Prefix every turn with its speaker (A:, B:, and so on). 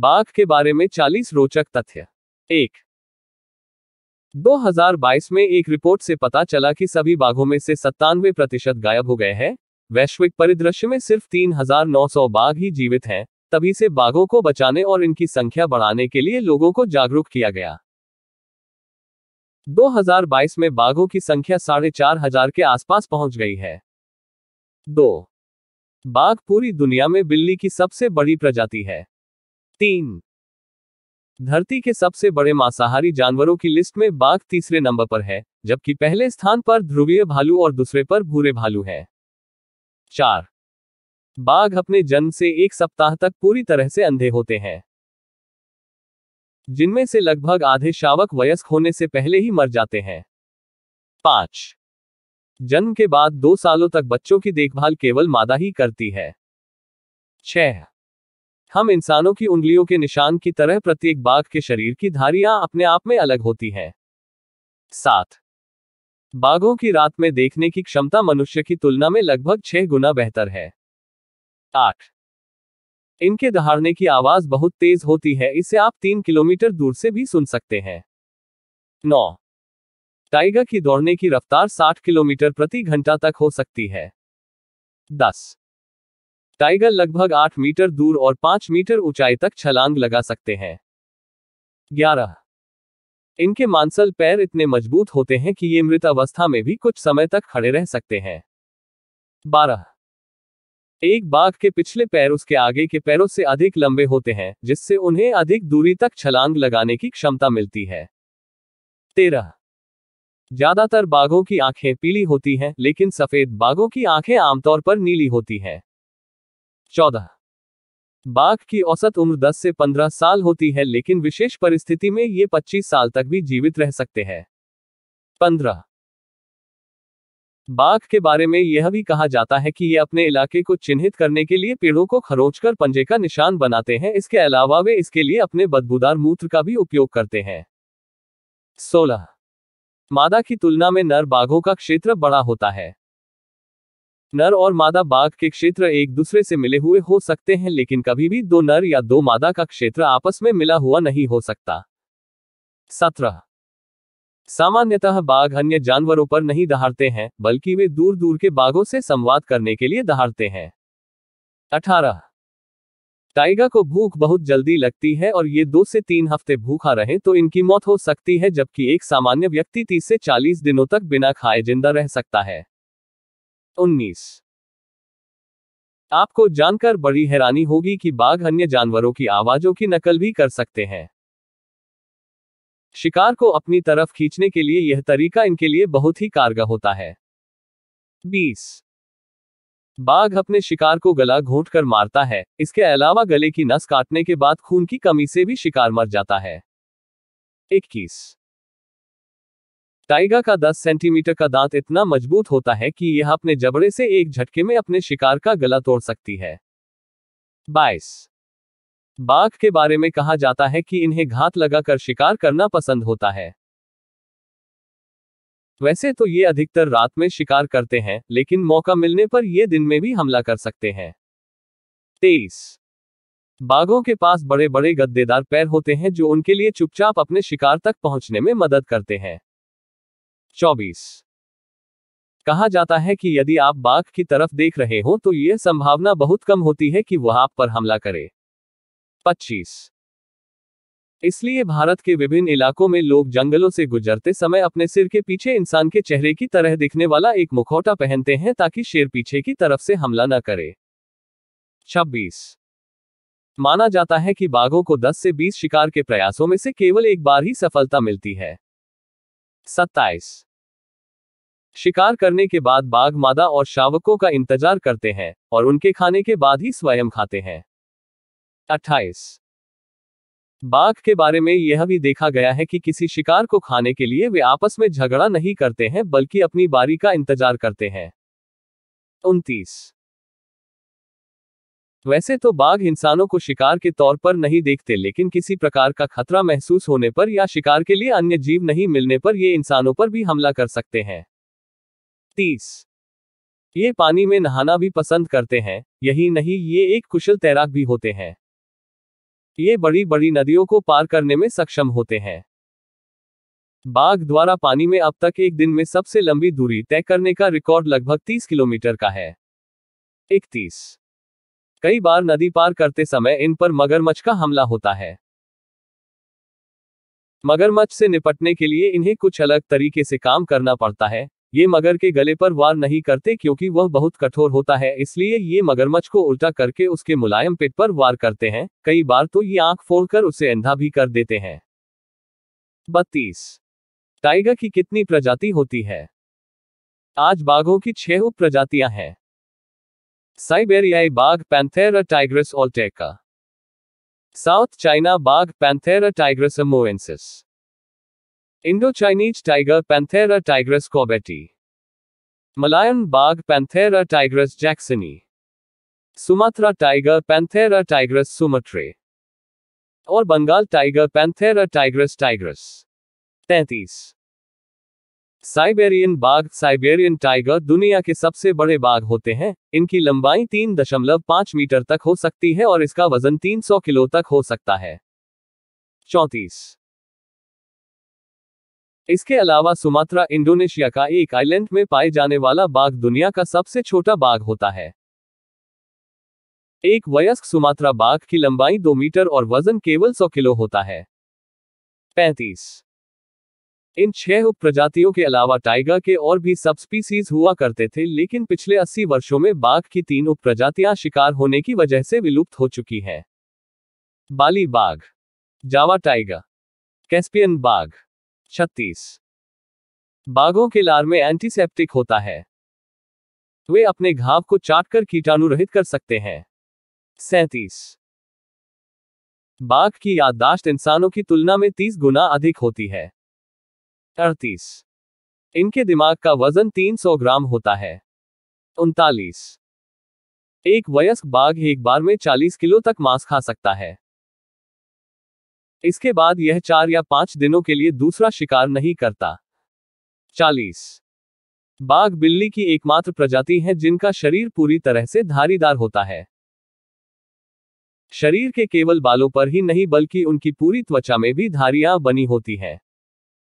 A: बाघ के बारे में 40 रोचक तथ्य एक 2022 में एक रिपोर्ट से पता चला कि सभी बाघों में से सत्तानवे प्रतिशत गायब हो गए हैं वैश्विक परिदृश्य में सिर्फ 3,900 बाघ ही जीवित हैं तभी से बाघों को बचाने और इनकी संख्या बढ़ाने के लिए लोगों को जागरूक किया गया 2022 में बाघों की संख्या साढ़े चार हजार के आसपास पहुंच गई है दो बाघ पूरी दुनिया में बिल्ली की सबसे बड़ी प्रजाति है तीन धरती के सबसे बड़े मांसाहारी जानवरों की लिस्ट में बाघ तीसरे नंबर पर है जबकि पहले स्थान पर ध्रुवीय भालू और दूसरे पर भूरे भालू है चार बाघ अपने जन्म से एक सप्ताह तक पूरी तरह से अंधे होते हैं जिनमें से लगभग आधे शावक वयस्क होने से पहले ही मर जाते हैं पांच जन्म के बाद दो सालों तक बच्चों की देखभाल केवल मादा ही करती है छह हम इंसानों की उंगलियों के निशान की तरह प्रत्येक बाघ के शरीर की धारियां अपने आप में अलग होती हैं सात बाघों की रात में देखने की क्षमता मनुष्य की तुलना में लगभग छह गुना बेहतर है आठ इनके दहाड़ने की आवाज बहुत तेज होती है इसे आप तीन किलोमीटर दूर से भी सुन सकते हैं नौ टाइगर की दौड़ने की रफ्तार 60 किलोमीटर प्रति घंटा तक हो सकती है दस टाइगर लगभग 8 मीटर दूर और 5 मीटर ऊंचाई तक छलांग लगा सकते हैं 11. इनके मांसल पैर इतने मजबूत होते हैं कि ये मृत अवस्था में भी कुछ समय तक खड़े रह सकते हैं 12. एक बाघ के पिछले पैर उसके आगे के पैरों से अधिक लंबे होते हैं जिससे उन्हें अधिक दूरी तक छलांग लगाने की क्षमता मिलती है तेरह ज्यादातर बाघों की आंखें पीली होती हैं लेकिन सफेद बाघों की आंखें आमतौर पर नीली होती हैं चौदह बाघ की औसत उम्र 10 से 15 साल होती है लेकिन विशेष परिस्थिति में ये 25 साल तक भी जीवित रह सकते हैं 15. बाघ के बारे में यह भी कहा जाता है कि ये अपने इलाके को चिन्हित करने के लिए पेड़ों को खरोचकर पंजे का निशान बनाते हैं इसके अलावा वे इसके लिए अपने बदबूदार मूत्र का भी उपयोग करते हैं सोलह मादा की तुलना में नर बाघों का क्षेत्र बड़ा होता है नर और मादा बाघ के क्षेत्र एक दूसरे से मिले हुए हो सकते हैं लेकिन कभी भी दो नर या दो मादा का क्षेत्र आपस में मिला हुआ नहीं हो सकता सत्रह सामान्यतः बाघ अन्य जानवरों पर नहीं दहाड़ते हैं बल्कि वे दूर दूर के बाघों से संवाद करने के लिए दहाड़ते हैं अठारह टाइगर को भूख बहुत जल्दी लगती है और ये दो से तीन हफ्ते भूखा रहे तो इनकी मौत हो सकती है जबकि एक सामान्य व्यक्ति तीस से चालीस दिनों तक बिना खाए जिंदा रह सकता है उन्नीस आपको जानकर बड़ी हैरानी होगी कि बाघ अन्य जानवरों की आवाजों की नकल भी कर सकते हैं शिकार को अपनी तरफ खींचने के लिए यह तरीका इनके लिए बहुत ही कारगर होता है 20 बाघ अपने शिकार को गला घोट कर मारता है इसके अलावा गले की नस काटने के बाद खून की कमी से भी शिकार मर जाता है 21 टाइगा का 10 सेंटीमीटर का दांत इतना मजबूत होता है कि यह अपने जबड़े से एक झटके में अपने शिकार का गला तोड़ सकती है बाईस बाघ के बारे में कहा जाता है कि इन्हें घात लगाकर शिकार करना पसंद होता है वैसे तो ये अधिकतर रात में शिकार करते हैं लेकिन मौका मिलने पर ये दिन में भी हमला कर सकते हैं तेईस बाघों के पास बड़े बड़े गद्देदार पैर होते हैं जो उनके लिए चुपचाप अपने शिकार तक पहुंचने में मदद करते हैं चौबीस कहा जाता है कि यदि आप बाघ की तरफ देख रहे हो तो यह संभावना बहुत कम होती है कि वह आप पर हमला करे 25 इसलिए भारत के विभिन्न इलाकों में लोग जंगलों से गुजरते समय अपने सिर के पीछे इंसान के चेहरे की तरह दिखने वाला एक मुखौटा पहनते हैं ताकि शेर पीछे की तरफ से हमला न करे 26 माना जाता है कि बाघों को 10 से 20 शिकार के प्रयासों में से केवल एक बार ही सफलता मिलती है सत्ताईस शिकार करने के बाद बाघ मादा और शावकों का इंतजार करते हैं और उनके खाने के बाद ही स्वयं खाते हैं अट्ठाईस बाघ के बारे में यह भी देखा गया है कि किसी शिकार को खाने के लिए वे आपस में झगड़ा नहीं करते हैं बल्कि अपनी बारी का इंतजार करते हैं उनतीस वैसे तो बाघ इंसानों को शिकार के तौर पर नहीं देखते लेकिन किसी प्रकार का खतरा महसूस होने पर या शिकार के लिए अन्य जीव नहीं मिलने पर ये इंसानों पर भी हमला कर सकते हैं तीस ये पानी में नहाना भी पसंद करते हैं यही नहीं ये एक कुशल तैराक भी होते हैं ये बड़ी बड़ी नदियों को पार करने में सक्षम होते हैं बाघ द्वारा पानी में अब तक एक दिन में सबसे लंबी दूरी तय करने का रिकॉर्ड लगभग 30 किलोमीटर का है इकतीस कई बार नदी पार करते समय इन पर मगरमच्छ का हमला होता है मगरमच्छ से निपटने के लिए इन्हें कुछ अलग तरीके से काम करना पड़ता है ये मगर के गले पर वार नहीं करते क्योंकि वह बहुत कठोर होता है इसलिए ये मगरमच्छ को उल्टा करके उसके मुलायम पेट पर वार करते हैं कई बार तो ये आंख फोड़कर उसे अंधा भी कर देते हैं बत्तीस टाइगर की कितनी प्रजाति होती है आज बाघों की छह उप प्रजातियां हैं Siberiae bag Panthera tigris olteca. South China bag Panthera tigris amoensis. Indochinese tiger Panthera tigris corbeti. Malayan bag Panthera tigris jacksoni. Sumatra tiger Panthera tigris sumatrae. Or Bengal Tiger Panthera tigris tigris. तैंतीस Siberian बाघ Siberian tiger दुनिया के सबसे बड़े बाघ होते हैं इनकी लंबाई 3.5 मीटर तक हो सकती है और इसका वजन 300 किलो तक हो सकता है चौतीस इसके अलावा सुमात्रा इंडोनेशिया का एक आइलैंड में पाए जाने वाला बाघ दुनिया का सबसे छोटा बाघ होता है एक वयस्क सुमात्रा बाघ की लंबाई 2 मीटर और वजन केवल 100 किलो होता है पैंतीस इन छह उप प्रजातियों के अलावा टाइगर के और भी सब स्पीसीज हुआ करते थे लेकिन पिछले 80 वर्षों में बाघ की तीन उप प्रजातियां शिकार होने की वजह से विलुप्त हो चुकी हैं बाली बाघ जावा टाइगर कैस्पियन बाघ छत्तीस बाघों के लार में एंटीसेप्टिक होता है वे अपने घाव को चाटकर कीटाणु रहित कर सकते हैं सैतीस बाघ की याददाश्त इंसानों की तुलना में तीस गुना अधिक होती है अड़तीस इनके दिमाग का वजन 300 ग्राम होता है उनतालीस एक वयस्क बाघ एक बार में 40 किलो तक मांस खा सकता है इसके बाद यह चार या पांच दिनों के लिए दूसरा शिकार नहीं करता चालीस बाघ बिल्ली की एकमात्र प्रजाति है जिनका शरीर पूरी तरह से धारीदार होता है शरीर के केवल बालों पर ही नहीं बल्कि उनकी पूरी त्वचा में भी धारियां बनी होती हैं